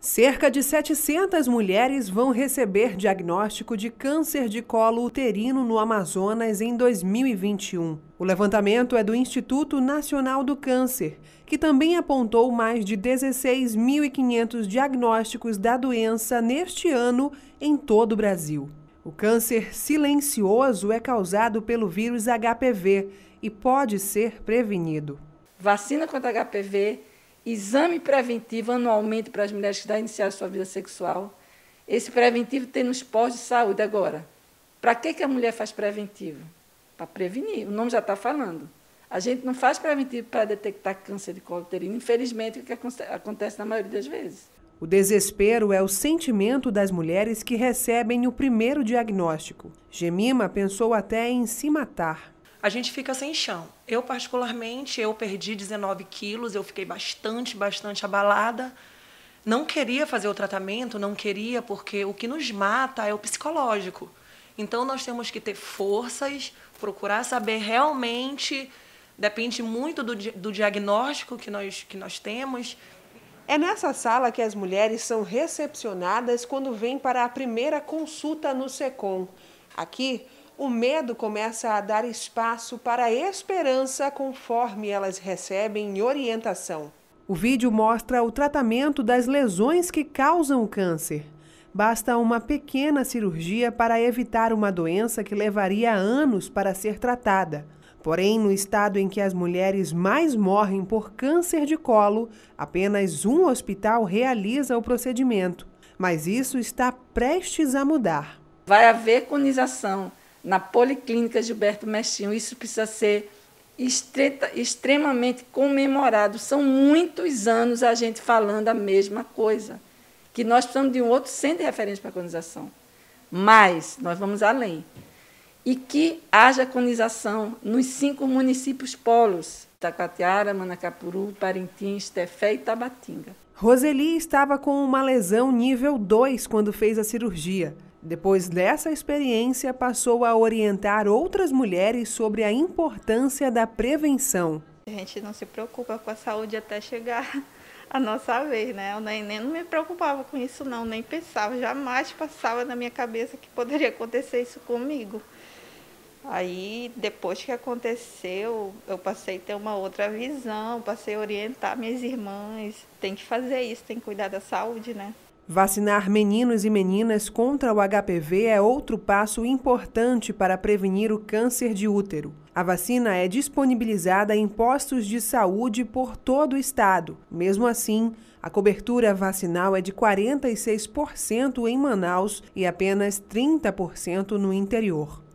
Cerca de 700 mulheres vão receber diagnóstico de câncer de colo uterino no Amazonas em 2021. O levantamento é do Instituto Nacional do Câncer, que também apontou mais de 16.500 diagnósticos da doença neste ano em todo o Brasil. O câncer silencioso é causado pelo vírus HPV e pode ser prevenido. Vacina contra HPV exame preventivo anualmente para as mulheres que já a sua vida sexual. Esse preventivo tem nos postos de saúde agora. Para que, que a mulher faz preventivo? Para prevenir, o nome já está falando. A gente não faz preventivo para detectar câncer de colo uterino, infelizmente, é o que acontece na maioria das vezes. O desespero é o sentimento das mulheres que recebem o primeiro diagnóstico. Gemima pensou até em se matar a gente fica sem chão. Eu, particularmente, eu perdi 19 quilos, eu fiquei bastante, bastante abalada. Não queria fazer o tratamento, não queria, porque o que nos mata é o psicológico. Então, nós temos que ter forças, procurar saber realmente, depende muito do, do diagnóstico que nós, que nós temos, é nessa sala que as mulheres são recepcionadas quando vêm para a primeira consulta no SECOM. Aqui, o medo começa a dar espaço para a esperança conforme elas recebem orientação. O vídeo mostra o tratamento das lesões que causam o câncer. Basta uma pequena cirurgia para evitar uma doença que levaria anos para ser tratada. Porém, no estado em que as mulheres mais morrem por câncer de colo, apenas um hospital realiza o procedimento. Mas isso está prestes a mudar. Vai haver conização na Policlínica Gilberto Mestinho. Isso precisa ser estreta, extremamente comemorado. São muitos anos a gente falando a mesma coisa, que nós precisamos de um outro centro de referência para a colonização. Mas nós vamos além. E que haja colonização nos cinco municípios polos, Taquatiara, Manacapuru, Parintins, Tefé e Tabatinga. Roseli estava com uma lesão nível 2 quando fez a cirurgia. Depois dessa experiência, passou a orientar outras mulheres sobre a importância da prevenção. A gente não se preocupa com a saúde até chegar a nossa vez, né? Eu nem, nem não me preocupava com isso, não, nem pensava, jamais passava na minha cabeça que poderia acontecer isso comigo. Aí, depois que aconteceu, eu passei a ter uma outra visão, passei a orientar minhas irmãs. Tem que fazer isso, tem que cuidar da saúde, né? Vacinar meninos e meninas contra o HPV é outro passo importante para prevenir o câncer de útero. A vacina é disponibilizada em postos de saúde por todo o estado. Mesmo assim, a cobertura vacinal é de 46% em Manaus e apenas 30% no interior.